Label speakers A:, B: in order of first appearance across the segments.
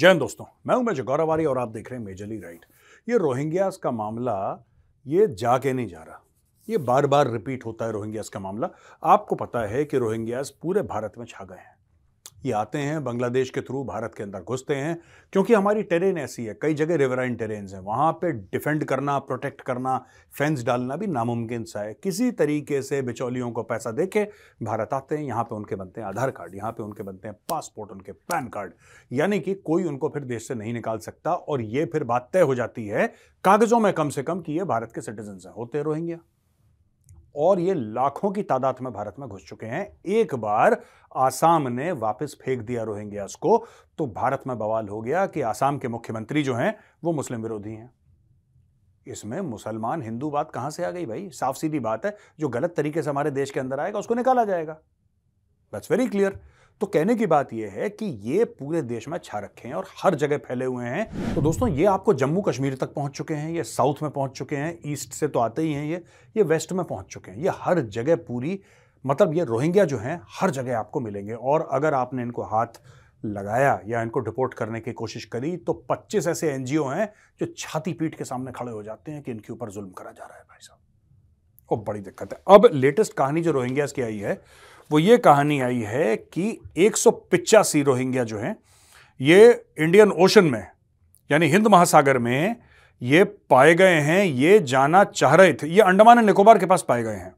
A: जैन दोस्तों मैं हूं मेजर गौरावारी और आप देख रहे हैं मेजरली राइट ये रोहिंग्यास का मामला ये जाके नहीं जा रहा ये बार बार रिपीट होता है रोहिंग्यास का मामला आपको पता है कि रोहिंग्यास पूरे भारत में छा गए हैं ये आते हैं बांग्लादेश के थ्रू भारत के अंदर घुसते हैं क्योंकि हमारी टेरेन ऐसी है कई जगह रिवराइन टेरेन्स हैं वहाँ पे डिफेंड करना प्रोटेक्ट करना फेंस डालना भी नामुमकिन सा है किसी तरीके से बिचौलियों को पैसा दे के भारत आते हैं यहाँ पे उनके बनते हैं आधार कार्ड यहाँ पे उनके बनते हैं पासपोर्ट उनके पैन कार्ड यानी कि कोई उनको फिर देश से नहीं निकाल सकता और ये फिर बात तय हो जाती है कागज़ों में कम से कम कि ये भारत के सिटीजन हैं होते रोहिंग्या और ये लाखों की तादाद में भारत में घुस चुके हैं एक बार आसाम ने वापस फेंक दिया रोहिंग्यास को तो भारत में बवाल हो गया कि आसाम के मुख्यमंत्री जो हैं वो मुस्लिम विरोधी हैं इसमें मुसलमान हिंदू बात कहां से आ गई भाई साफ सीधी बात है जो गलत तरीके से हमारे देश के अंदर आएगा उसको निकाला जाएगा दैट्स वेरी क्लियर तो कहने की बात यह है कि ये पूरे देश में छा अच्छा रखे हैं और हर जगह फैले हुए हैं तो दोस्तों ये आपको जम्मू कश्मीर तक पहुंच चुके हैं ये साउथ में पहुंच चुके हैं ईस्ट से तो आते ही हैं ये ये वेस्ट में पहुंच चुके हैं ये हर जगह पूरी मतलब ये रोहिंग्या जो हैं हर जगह आपको मिलेंगे और अगर आपने इनको हाथ लगाया या इनको डिपोर्ट करने की कोशिश करी तो 25 ऐसे एनजीओ हैं जो छाती पीठ के सामने खड़े हो जाते हैं कि इनके ऊपर जुल्म करा जा रहा है भाई साहब और बड़ी दिक्कत है अब लेटेस्ट कहानी जो रोहिंग्यास की आई है वो ये कहानी आई है कि एक रोहिंग्या जो हैं ये इंडियन ओशन में यानी हिंद महासागर में ये पाए गए हैं ये जाना चाह रहे थे ये अंडमान एंड निकोबार के पास पाए गए हैं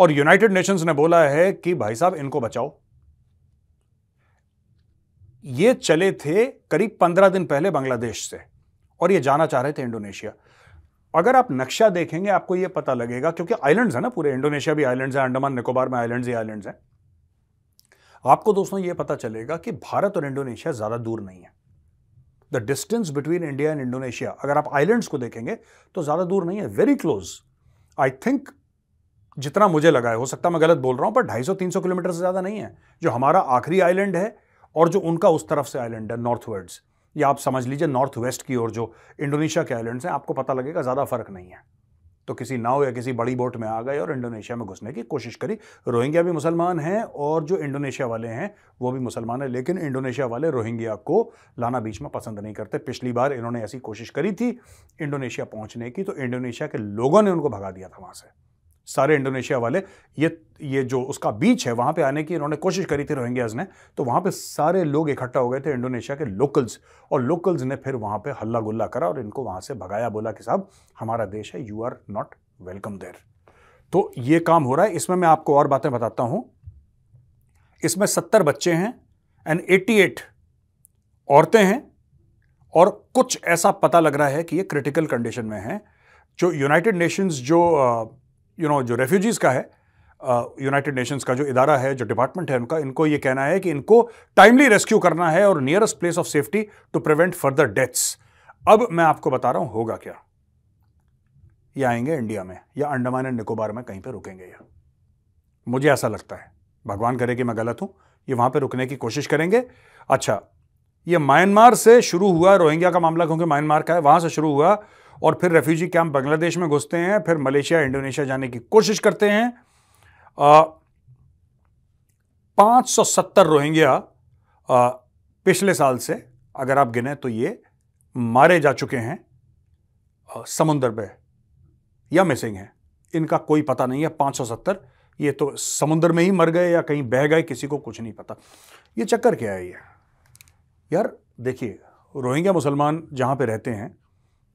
A: और यूनाइटेड नेशंस ने बोला है कि भाई साहब इनको बचाओ ये चले थे करीब पंद्रह दिन पहले बांग्लादेश से और ये जाना चाह रहे थे इंडोनेशिया अगर आप नक्शा देखेंगे आपको ये पता लगेगा क्योंकि आइलैंड्स है ना पूरे इंडोनेशिया भी आइलैंड्स है अंडमान निकोबार में आइलैंड्स ही आइलैंड्स हैं तो आपको दोस्तों ये पता चलेगा कि भारत और इंडोनेशिया ज़्यादा दूर नहीं है the distance between India and Indonesia अगर आप आइलैंड्स को देखेंगे तो ज़्यादा दूर नहीं है वेरी क्लोज आई थिंक जितना मुझे लगा है हो सकता मैं गलत बोल रहा हूँ पर 250 सौ किलोमीटर से ज़्यादा नहीं है जो हमारा आखिरी आइलैंड है और जो उनका उस तरफ से आइलैंड है नॉर्थ वर्ड्स या आप समझ लीजिए नॉर्थ वेस्ट की ओर जो इंडोनेशिया के आइलैंड्स हैं आपको पता लगेगा ज़्यादा फ़र्क नहीं है तो किसी नाव या किसी बड़ी बोट में आ गए और इंडोनेशिया में घुसने की कोशिश करी रोहिंग्या भी मुसलमान हैं और जो इंडोनेशिया वाले हैं वो भी मुसलमान हैं लेकिन इंडोनेशिया वाले रोहिंग्या को लाना बीच में पसंद नहीं करते पिछली बार इन्होंने ऐसी कोशिश करी थी इंडोनेशिया पहुंचने की तो इंडोनेशिया के लोगों ने उनको भगा दिया था वहाँ से सारे इंडोनेशिया वाले ये ये जो उसका बीच है वहाँ पे आने की इन्होंने कोशिश करी थी रोहिंग्याज ने तो वहाँ पे सारे लोग इकट्ठा हो गए थे इंडोनेशिया के लोकल्स और लोकल्स ने फिर वहाँ पे हल्ला गुल्ला करा और इनको वहाँ से भगाया बोला कि साहब हमारा देश है you are not welcome there तो ये काम हो रहा है इसमें मैं आपको और बातें बताता हूँ इसमें सत्तर बच्चे हैं एंड एट्टी एट औरतें हैं और कुछ ऐसा पता लग रहा है कि ये क्रिटिकल कंडीशन में हैं जो यूनाइटेड नेशंस जो यू नो जो रेफ्यूजीज़ का है यूनाइटेड uh, नेशंस का जो इदारा है जो डिपार्टमेंट है उनका इनको ये कहना है कि इनको टाइमली रेस्क्यू करना है और nearest place of safety to prevent further deaths अब मैं आपको बता रहा हूं होगा क्या ये आएंगे इंडिया में या अंडमान एंड निकोबार में कहीं पर रुकेंगे या मुझे ऐसा लगता है भगवान करे कि मैं गलत हूं ये वहां पर रुकने की कोशिश करेंगे अच्छा ये म्यांमार से शुरू हुआ रोहिंग्या का मामला क्योंकि म्यांमार का है वहां से शुरू हुआ और फिर रेफ्यूजी कैंप बांग्लादेश में घुसते हैं फिर मलेशिया इंडोनेशिया जाने की कोशिश करते हैं पाँच सौ सत्तर रोहिंग्या पिछले साल से अगर आप गिने तो ये मारे जा चुके हैं समुंदर पे या मिसिंग हैं इनका कोई पता नहीं है सौ सत्तर ये तो समुंदर में ही मर गए या कहीं बह गए किसी को कुछ नहीं पता ये चक्कर क्या है ये यार देखिए रोहिंग्या मुसलमान जहाँ पे रहते हैं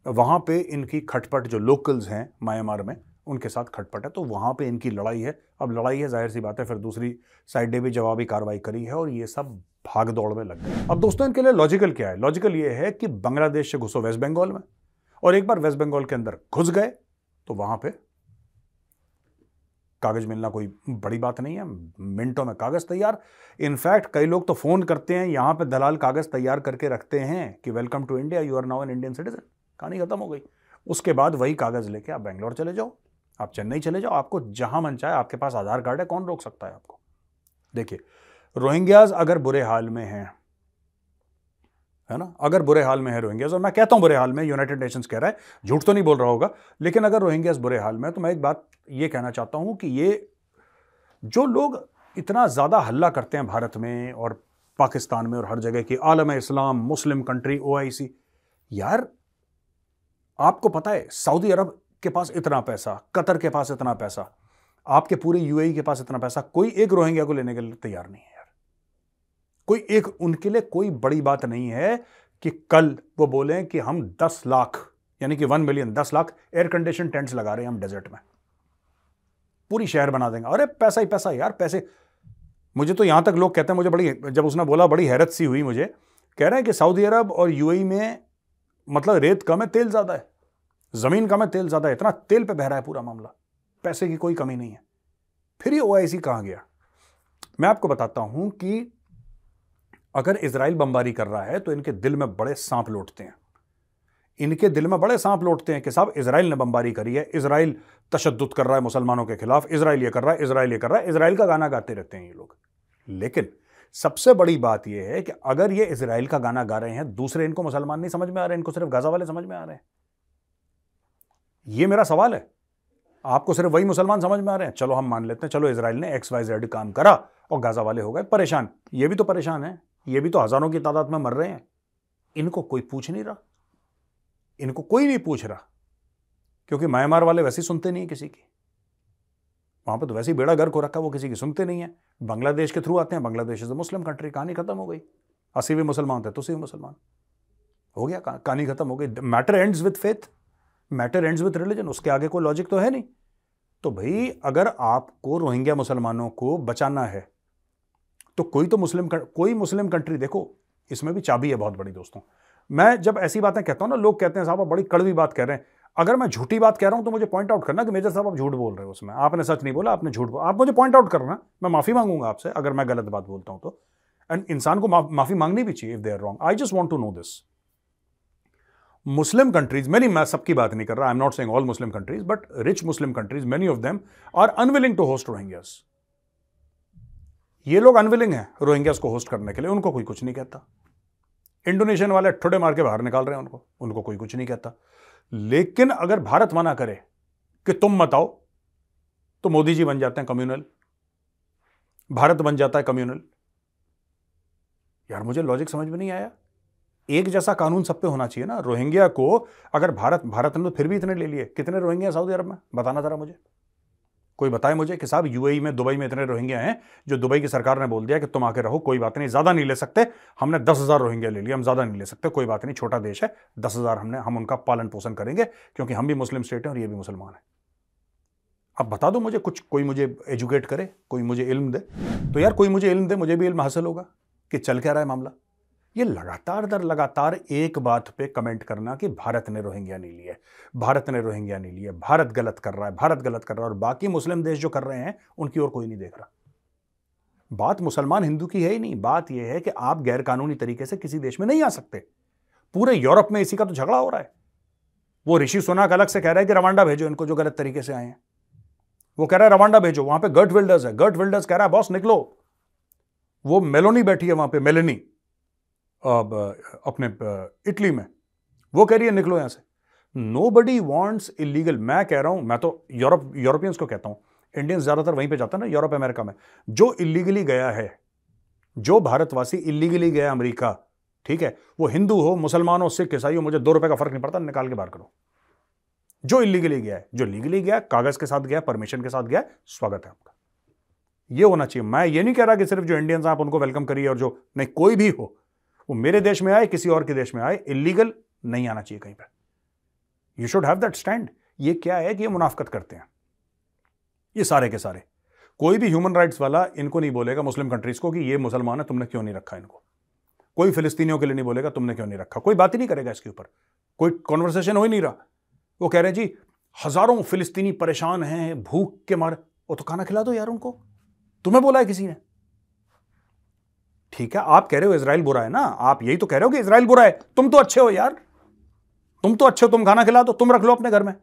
A: वहाँ पे इनकी खटपट जो लोकल्स हैं म्यांमार में उनके साथ खटपट है तो वहाँ पे इनकी लड़ाई है अब लड़ाई है जाहिर सी बात है फिर दूसरी साइड ने भी जवाबी कार्रवाई करी है और ये सब भाग दौड़ में लग गए अब दोस्तों इनके लिए लॉजिकल क्या है लॉजिकल ये है कि बांग्लादेश से घुसो वेस्ट बंगाल में और एक बार वेस्ट बंगाल के अंदर घुस गए तो वहाँ पर कागज़ मिलना कोई बड़ी बात नहीं है मिनटों में कागज़ तैयार इनफैक्ट कई लोग तो फ़ोन करते हैं यहाँ पे दलाल कागज़ तैयार करके रखते हैं कि welcome to India you are now an Indian citizen कहानी खत्म हो गई उसके बाद वही कागज़ लेके आप बेंगलोर चले जाओ आप चेन्नई चले जाओ आपको जहां मन चाहे आपके पास आधार कार्ड है कौन रोक सकता है आपको देखिए रोहिंग्याज अगर बुरे हाल में हैं है ना अगर बुरे हाल में है रोहिंग्याज और मैं कहता हूं बुरे हाल में यूनाइटेड नेशंस कह रहा है झूठ तो नहीं बोल रहा होगा लेकिन अगर रोहिंग्याज बुरे हाल में है तो मैं एक बात ये कहना चाहता हूं कि ये जो लोग इतना ज़्यादा हल्ला करते हैं भारत में और पाकिस्तान में और हर जगह की आलम इस्लाम मुस्लिम कंट्री ओ यार आपको पता है सऊदी अरब के पास इतना पैसा कतर के पास इतना पैसा आपके पूरे यूएई के पास इतना पैसा कोई एक रोहिंग्या को लेने के लिए तैयार नहीं है यार कोई एक उनके लिए कोई बड़ी बात नहीं है कि कल वो बोले कि हम 10 लाख यानी कि 1 million 10 lakh air condition tents लगा रहे हैं हम डेजर्ट में पूरी शहर बना देंगे अरे पैसा ही पैसा यार पैसे मुझे तो यहां तक लोग कहते हैं मुझे बड़ी जब उसने बोला बड़ी हैरत सी हुई मुझे कह रहे हैं कि सऊदी अरब और यूएई में मतलब रेत कम है तेल ज़्यादा है जमीन कम है तेल ज्यादा इतना तेल पे बह रहा है पूरा मामला पैसे की कोई कमी नहीं है फिर ये ओ आई गया मैं आपको बताता हूं कि अगर इसराइल बमबारी कर रहा है तो इनके दिल में बड़े सांप लौटते हैं इनके दिल में बड़े सांप लौटते हैं कि साहब इसराइल ने बमबारी करी है इसराइल तशद कर रहा है मुसलमानों के खिलाफ इसराइल ये कर रहा है इसराइल ये कर रहा है इसराइल का गाना गाते रहते हैं ये लोग लेकिन सबसे बड़ी बात यह है कि अगर ये इसराइल का गाना गा रहे हैं दूसरे इनको मुसलमान नहीं समझ में आ रहे इनको सिर्फ गाजा वाले समझ में आ रहे हैं ये मेरा सवाल है आपको सिर्फ वही मुसलमान समझ में आ रहे हैं चलो हम मान लेते हैं चलो इसराइल ने एक्स वाई जेड काम करा और गाजा वाले हो गए परेशान ये भी तो परेशान है ये भी तो हजारों की तादाद में मर रहे हैं इनको कोई पूछ नहीं रहा इनको कोई नहीं पूछ रहा क्योंकि म्यांमार वाले वैसे सुनते नहीं किसी की वहां पर तो वैसे ही बेड़ा गर्क हो रखा वो किसी की सुनते नहीं है बांग्लादेश के थ्रू आते हैं Bangladesh is a Muslim country कहानी खत्म हो गई असी भी मुसलमान थे तो भी मुसलमान हो गया कहानी खत्म हो गई matter ends with faith matter ends with religion उसके आगे कोई लॉजिक तो है नहीं तो भाई अगर आपको रोहिंग्या मुसलमानों को बचाना है तो कोई तो मुस्लिम कोई मुस्लिम कंट्री देखो इसमें भी चाबी है बहुत बड़ी दोस्तों मैं जब ऐसी बातें कहता हूँ ना लोग कहते हैं साहब आप बड़ी कड़वी बात कह रहे हैं अगर मैं झूठी बात कह रहा हूं तो मुझे पॉइंट आउट करना कि मेजर साहब आप झूठ बोल रहे हो उसमें आपने सच नहीं बोला आपने झूठ बोला आप मुझे पॉइंट आउट करना मैं माफी मांगूंगा आपसे अगर मैं गलत बात बोलता हूं तो एंड इंसान को माफी मांगनी भी चाहिए if they are wrong I just want to know this Muslim countries many, मैं सबकी बात नहीं कर रहा, am not saying all Muslim countries but rich Muslim countries many of them are unwilling to host Rohingyas ये लोग unwilling हैं Rohingyas को होस्ट करने के लिए उनको कोई कुछ नहीं कहता इंडोनेशियन वाले ठुडे मार के बाहर निकाल रहे हैं उनको उनको कोई कुछ नहीं कहता लेकिन अगर भारत मना करे कि तुम मत आओ तो मोदी जी बन जाते हैं कम्युनल भारत बन जाता है कम्युनल यार मुझे लॉजिक समझ में नहीं आया एक जैसा कानून सब पे होना चाहिए ना रोहिंग्या को अगर भारत भारत ने तो फिर भी इतने ले लिए कितने रोहिंग्या सऊदी अरब में बताना ज़रा मुझे कोई बताए मुझे कि साहब यूएई में दुबई में इतने रोहिंग्या हैं जो दुबई की सरकार ने बोल दिया कि तुम आके रहो कोई बात नहीं ज़्यादा नहीं ले सकते हमने दस हज़ार रोहिंग्या ले लिए हम ज़्यादा नहीं ले सकते कोई बात नहीं छोटा देश है दस हज़ार हमने हम उनका पालन पोषण करेंगे क्योंकि हम भी मुस्लिम स्टेट हैं और ये भी मुसलमान हैं अब बता दो मुझे कुछ कोई मुझे एजुकेट करे कोई मुझे इल्म दे तो यार कोई मुझे इल्म दे मुझे भी इल्म हासिल होगा कि चल क्या रहा है मामला ये लगातार दर लगातार एक बात पे कमेंट करना कि भारत ने रोहिंग्या नहीं लिए भारत ने रोहिंग्या नहीं लिए भारत गलत कर रहा है भारत गलत कर रहा है और बाकी मुस्लिम देश जो कर रहे हैं उनकी ओर कोई नहीं देख रहा बात मुसलमान हिंदू की है ही नहीं बात यह है कि आप गैरकानूनी तरीके से किसी देश में नहीं आ सकते पूरे यूरोप में इसी का तो झगड़ा हो रहा है वो ऋषि सोनाक अलग से कह रहा है कि रवांडा भेजो इनको जो गलत तरीके से आए हैं वो कह रहा है रवांडा भेजो वहां पे गर्ट विल्डर्स है गर्ट विल्डर्स कह रहा है बॉस निकलो वो मेलोनी बैठी है वहां पे मेलोनी अब अपने इटली में वो कह रही है निकलो यहाँ से नो बडी वॉन्ट्स इलीगल मैं कह रहा हूँ मैं तो यूरोप यूरोपियंस को कहता हूँ इंडियंस ज़्यादातर वहीं पे जाता है ना यूरोप अमेरिका में जो इलीगली गया है जो भारतवासी इलीगली गया अमेरिका ठीक है वो हिंदू हो मुसलमान हो सिख ईसाई हो मुझे दो रुपए का फर्क नहीं पड़ता निकाल के बाहर करो जो इलीगली गया है जो लीगली गया कागज के साथ गया परमिशन के साथ गया स्वागत है आपका ये होना चाहिए मैं ये नहीं कह रहा कि सिर्फ जो इंडियंस आप उनको वेलकम करिए और जो नहीं कोई भी हो वो मेरे देश में आए किसी और के देश में आए इलीगल नहीं आना चाहिए कहीं पर you should have that stand ये क्या है कि ये मुनाफ्त करते हैं ये सारे के सारे कोई भी ह्यूमन राइट्स वाला इनको नहीं बोलेगा मुस्लिम कंट्रीज को कि ये मुसलमान है तुमने क्यों नहीं रखा इनको कोई फिलिस्तीनियों के लिए नहीं बोलेगा तुमने क्यों नहीं रखा कोई बात ही नहीं करेगा इसके ऊपर कोई कॉन्वर्सेशन हो ही नहीं रहा वो कह रहे हैं जी हजारों फिलिस्तीनी परेशान हैं भूख के मारे वो तो खाना खिला दो यार उनको तुम्हें बोला है किसी ने ठीक है आप कह रहे हो इसराइल बुरा है ना आप यही तो कह रहे हो कि इसराइल बुरा है तुम तो अच्छे हो यार तुम तो अच्छे हो तुम खाना खिला दो तुम रख लो अपने घर में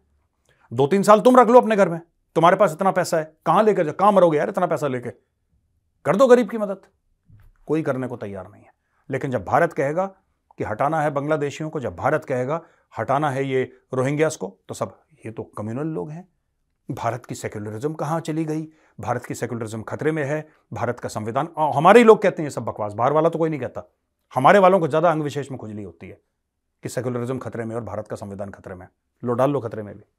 A: दो तीन साल तुम रख लो अपने घर में तुम्हारे पास इतना पैसा है कहां लेकर जाओ कहां मरोगे यार इतना पैसा लेके कर दो गरीब की मदद कोई करने को तैयार नहीं है लेकिन जब भारत कहेगा कि हटाना है बांग्लादेशियों को जब भारत कहेगा हटाना है ये रोहिंग्यास को तो सब ये तो कम्युनल लोग हैं भारत की सेक्युलरिज्म कहाँ चली गई भारत की सेक्युलरिज्म खतरे में है भारत का संविधान हमारे ही लोग कहते हैं सब बकवास बाहर वाला तो कोई नहीं कहता हमारे वालों को ज़्यादा अंग विशेष में खुजली होती है कि सेक्युलरिज्म खतरे में और भारत का संविधान खतरे में लो लो खतरे में भी